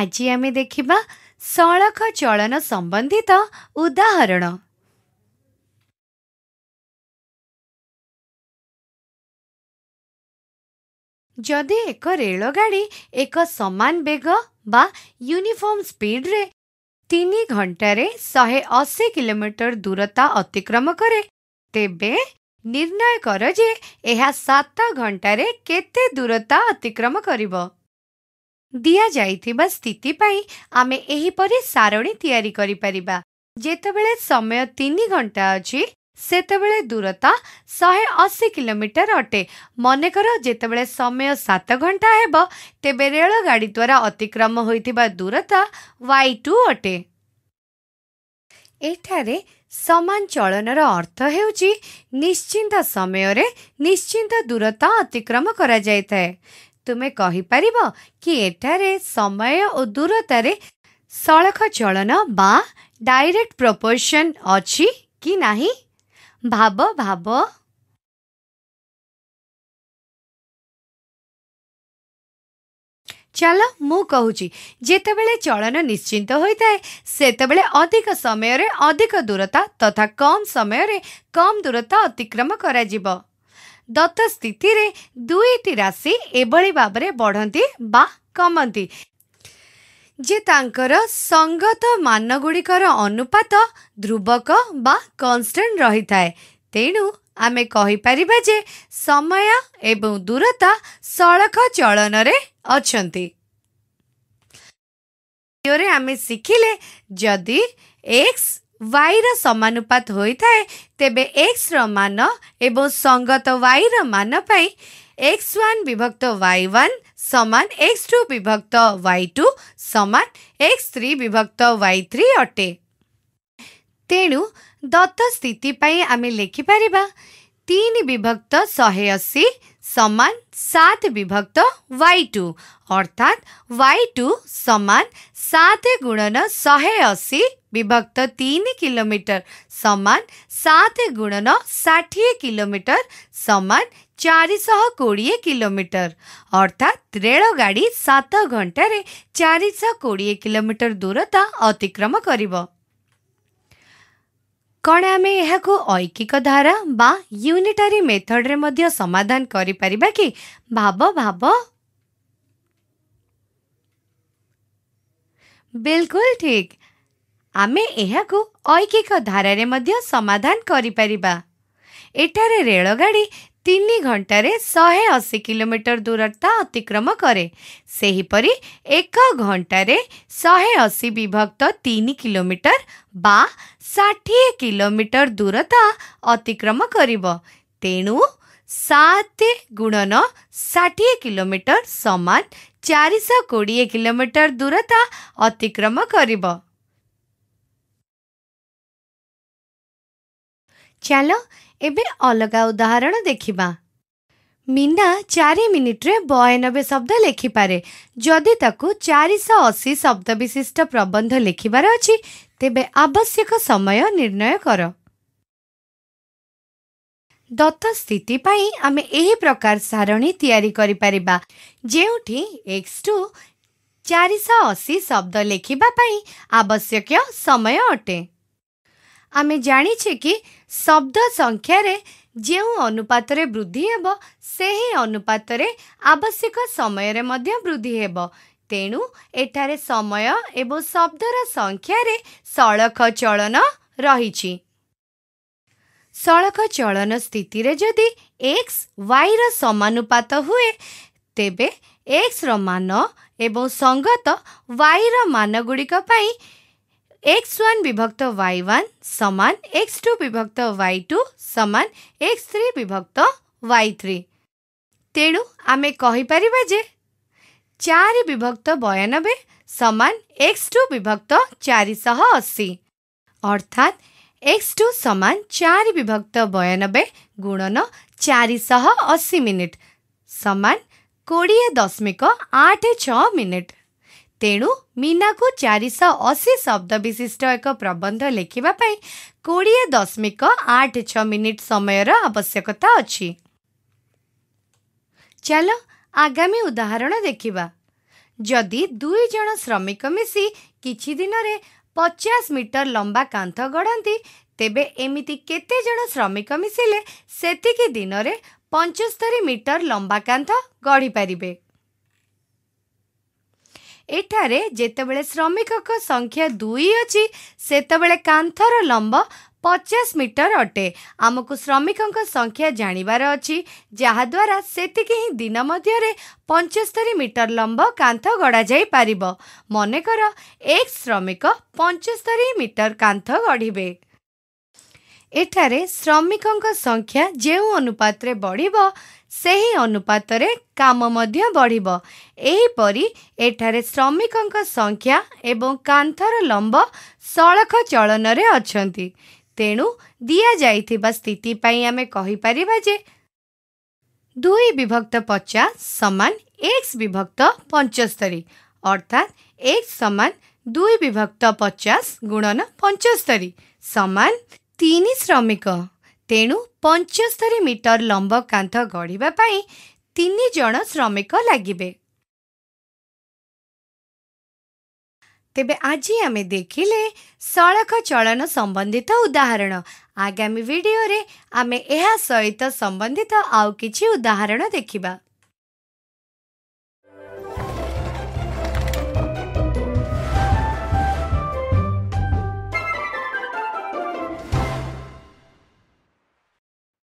ଆଜି ଆମେ ଦେଖିବା ସଳଖ ଚଳନ ସମ୍ବନ୍ଧିତ ଉଦାହରଣ ଯଦି ଏକ ରେଳଗାଡ଼ି ଏକ ସମାନ ବେଗ ବା ୟୁନିଫର୍ମ ସ୍ପିଡ୍ରେ ତିନି ଘଣ୍ଟାରେ ଶହେ ଅଶୀ କିଲୋମିଟର ଦୂରତା ଅତିକ୍ରମ କରେ ତେବେ ନିର୍ଣ୍ଣୟ କର ଯେ ଏହା ସାତ ଘଣ୍ଟାରେ କେତେ ଦୂରତା ଅତିକ୍ରମ କରିବ ଦିଆଯାଇଥିବା ସ୍ଥିତି ପାଇଁ ଆମେ ଏହିପରି ସାରଣୀ ତିଆରି କରିପାରିବା ଯେତେବେଳେ ସମୟ ତିନି ଘଣ୍ଟା ଅଛି ସେତେବେଳେ ଦୂରତା ଶହେ ଅଶୀ କିଲୋମିଟର ଅଟେ ମନେକର ଯେତେବେଳେ ସମୟ ସାତ ଘଣ୍ଟା ହେବ ତେବେ ରେଳଗାଡ଼ି ଦ୍ୱାରା ଅତିକ୍ରମ ହୋଇଥିବା ଦୂରତା ୱାଇ ଟୁ ଅଟେ ଏଠାରେ ସମାନ ଚଳନର ଅର୍ଥ ହେଉଛି ନିଶ୍ଚିନ୍ତ ସମୟରେ ନିଶ୍ଚିନ୍ତ ଦୂରତା ଅତିକ୍ରମ କରାଯାଇଥାଏ ତୁମେ କହିପାରିବ କି ଏଠାରେ ସମୟ ଓ ଦୂରତାରେ ସଳଖ ଚଳନ ବା ଡାଇରେକ୍ଟ ପ୍ରପୋର୍ସନ୍ ଅଛି କି ନାହିଁ ଭାବ ଭାବ ଚାଲ ମୁଁ କହୁଛି ଯେତେବେଳେ ଚଳନ ନିଶ୍ଚିନ୍ତ ହୋଇଥାଏ ସେତେବେଳେ ଅଧିକ ସମୟରେ ଅଧିକ ଦୂରତା ତଥା କମ୍ ସମୟରେ କମ୍ ଦୂରତା ଅତିକ୍ରମ କରାଯିବ ଦତ୍ତ ସ୍ଥିତିରେ ଦୁଇଟି ରାଶି ଏଭଳି ଭାବରେ ବଢ଼ନ୍ତି ବା କମନ୍ତି ଯେ ତାଙ୍କର ସଙ୍ଗତ ମାନଗୁଡ଼ିକର ଅନୁପାତ ଧ୍ରୁବକ ବା କନଷ୍ଟାଣ୍ଟ ରହିଥାଏ ତେଣୁ ଆମେ କହିପାରିବା ଯେ ସମୟ ଏବଂ ଦୂରତା ସଳଖ ଚଳନରେ ଅଛନ୍ତି ଆମେ ଶିଖିଲେ ଯଦି ଏକ୍ସ ୱାଇର ସମାନୁପାତ ହୋଇଥାଏ ତେବେ ଏକ୍ସର ମାନ ଏବଂ ସଙ୍ଗତ ୱାଇର ମାନ ପାଇଁ ଏକ୍ସ ୱାନ୍ ବିଭକ୍ତ ୱାଇ ୱାନ୍ ସମାନ ଏକ୍ସ ଟୁ ବିଭକ୍ତ ୱାଇ ଟୁ ସମାନ ଏକ୍ସ ଥ୍ରୀ ବିଭକ୍ତ ୱାଇ ଥ୍ରୀ ଅଟେ ତେଣୁ ଦତ୍ତ ସ୍ଥିତି ପାଇଁ ଆମେ ଲେଖିପାରିବା ତିନି ବିଭକ୍ତ ଶହେ ଅଶୀ समान सात विभक्त वाई टू अर्थात वाई टू समान सात गुणन शहे अशी विभक्त तीन किलोमीटर समान सात गुणन षाठी किलोमीटर समान चारिश कोड़े किलोमीटर अर्थात रेलगाड़ी सात घंटे चार चारिश कोड़े किलोमीटर दूरता अतिक्रम कर କ'ଣ ଆମେ ଏହାକୁ ଐକିକ ଧାରା ବା ୟୁନିଟାରୀ ମେଥଡ଼ରେ ମଧ୍ୟ ସମାଧାନ କରିପାରିବା କି ଭାବ ଭାବ ବିଲକୁଲ ଠିକ୍ ଆମେ ଏହାକୁ ଐକିକ ଧାରାରେ ମଧ୍ୟ ସମାଧାନ କରିପାରିବା ଏଠାରେ ରେଳଗାଡ଼ି ତିନି ଘଣ୍ଟାରେ ଶହେ ଅଶୀ କିଲୋମିଟର ଦୂରତା ଅତିକ୍ରମ କରେ ସେହିପରି ଏକ ଘଣ୍ଟାରେ ଶହେ ଅଶୀ ବିଭକ୍ତ ତିନି କିଲୋମିଟର ବା ଷାଠିଏ କିଲୋମିଟର ଦୂରତା ଅତିକ୍ରମ କରିବ ତେଣୁ ସାତ ଗୁଣନ ଷାଠିଏ କିଲୋମିଟର ସମାନ ଚାରିଶହ କୋଡ଼ିଏ କିଲୋମିଟର ଦୂରତା ଅତିକ୍ରମ କରିବ ଚାଲ ଏବେ ଅଲଗା ଉଦାହରଣ ଦେଖିବା ମିନା ଚାରି ମିନିଟ୍ରେ ବୟାନବେ ଶବ୍ଦ ଲେଖିପାରେ ଯଦି ତାକୁ ଚାରିଶହ ଅଶୀ ଶବ୍ଦ ବିଶିଷ୍ଟ ପ୍ରବନ୍ଧ ଲେଖିବାର ଅଛି ତେବେ ଆବଶ୍ୟକ ସମୟ ନିର୍ଣ୍ଣୟ କର ଦତ୍ତ ସ୍ଥିତି ପାଇଁ ଆମେ ଏହି ପ୍ରକାର ସାରଣୀ ତିଆରି କରିପାରିବା ଯେଉଁଠି ଏକ୍ସ ଟୁ ଚାରିଶହ ଅଶୀ ଶବ୍ଦ ଲେଖିବା ପାଇଁ ଆବଶ୍ୟକୀୟ ସମୟ ଅଟେ ଆମେ ଜାଣିଛେ କି ଶବ୍ଦ ସଂଖ୍ୟାରେ ଯେଉଁ ଅନୁପାତରେ ବୃଦ୍ଧି ହେବ ସେହି ଅନୁପାତରେ ଆବଶ୍ୟକ ସମୟରେ ମଧ୍ୟ ବୃଦ୍ଧି ହେବ ତେଣୁ ଏଠାରେ ସମୟ ଏବଂ ଶବ୍ଦର ସଂଖ୍ୟାରେ ସଳଖ ଚଳନ ରହିଛି ସଳଖ ଚଳନ ସ୍ଥିତିରେ ଯଦି ଏକ୍ସ ୱାଇର ସମାନୁପାତ ହୁଏ ତେବେ ଏକ୍ସର ମାନ ଏବଂ ସଙ୍ଗତ ୱାଇର ମାନଗୁଡ଼ିକ ପାଇଁ एक्स वन विभक्त वाई वन समान एक्स टू विभक्त वाई टू समान एक्स थ्री विभक्त वाई थ्री तेणु आम कहीपर जे चार विभक्त बयानबे समान एक्स टू विभक्त चारिश अशी अर्थात एक्स टू सामान चार विभक्त बयानबे गुणन चारिश अशी मिनिट सोड़े दशमिक आठ छ मिनिट ତେଣୁ ମୀନାକୁ ଚାରିଶହ ଅଶୀ ଶବ୍ଦ ବିଶିଷ୍ଟ ଏକ ପ୍ରବନ୍ଧ ଲେଖିବା ପାଇଁ କୋଡ଼ିଏ ଦଶମିକ ଆଠ ଛଅ ମିନିଟ୍ ସମୟର ଆବଶ୍ୟକତା ଅଛି ଚାଲ ଆଗାମୀ ଉଦାହରଣ ଦେଖିବା ଯଦି ଦୁଇ ଜଣ ଶ୍ରମିକ ମିଶି କିଛି ଦିନରେ ପଚାଶ ମିଟର ଲମ୍ବା କାନ୍ଥ ଗଢ଼ନ୍ତି ତେବେ ଏମିତି କେତେ ଜଣ ଶ୍ରମିକ ମିଶିଲେ ସେତିକି ଦିନରେ ପଞ୍ଚସ୍ତରୀ ମିଟର ଲମ୍ବା କାନ୍ଥ ଗଢ଼ିପାରିବେ ଏଠାରେ ଯେତେବେଳେ ଶ୍ରମିକଙ୍କ ସଂଖ୍ୟା ଦୁଇ ଅଛି ସେତେବେଳେ କାନ୍ଥର ଲମ୍ବ ପଚାଶ ମିଟର ଅଟେ ଆମକୁ ଶ୍ରମିକଙ୍କ ସଂଖ୍ୟା ଜାଣିବାର ଅଛି ଯାହାଦ୍ୱାରା ସେତିକି ହିଁ ଦିନ ମଧ୍ୟରେ ପଞ୍ଚସ୍ତରୀ ମିଟର ଲମ୍ବ କାନ୍ଥ ଗଢ଼ାଯାଇପାରିବ ମନେକର ଏକ ଶ୍ରମିକ ପଞ୍ଚସ୍ତରୀ ମିଟର କାନ୍ଥ ଗଢ଼ିବେ ଏଠାରେ ଶ୍ରମିକଙ୍କ ସଂଖ୍ୟା ଯେଉଁ ଅନୁପାତରେ ବଢ଼ିବ ସେହି ଅନୁପାତରେ କାମ ମଧ୍ୟ ବଢ଼ିବ ଏହିପରି ଏଠାରେ ଶ୍ରମିକଙ୍କ ସଂଖ୍ୟା ଏବଂ କାନ୍ଥର ଲମ୍ବ ସଳଖ ଚଳନରେ ଅଛନ୍ତି ତେଣୁ ଦିଆଯାଇଥିବା ସ୍ଥିତି ପାଇଁ ଆମେ କହିପାରିବା ଯେ ଦୁଇ ବିଭକ୍ତ ପଚାଶ ସମାନ ଏକ୍ସ ବିଭକ୍ତ ପଞ୍ଚସ୍ତରୀ ଅର୍ଥାତ୍ ଏକ୍ସ ସମାନ ଦୁଇ ବିଭକ୍ତ ପଚାଶ ଗୁଣନ ପଞ୍ଚସ୍ତରୀ ସମାନ ତିନି ଶ୍ରମିକ ତେଣୁ ପଞ୍ଚସ୍ତରୀ ମିଟର ଲମ୍ବ କାନ୍ଥ ଗଢ଼ିବା ପାଇଁ ତିନି ଜଣ ଶ୍ରମିକ ଲାଗିବେ ତେବେ ଆଜି ଆମେ ଦେଖିଲେ ସଳଖ ଚଳନ ସମ୍ବନ୍ଧିତ ଉଦାହରଣ ଆଗାମୀ ଭିଡ଼ିଓରେ ଆମେ ଏହା ସହିତ ସମ୍ବନ୍ଧିତ ଆଉ କିଛି ଉଦାହରଣ ଦେଖିବା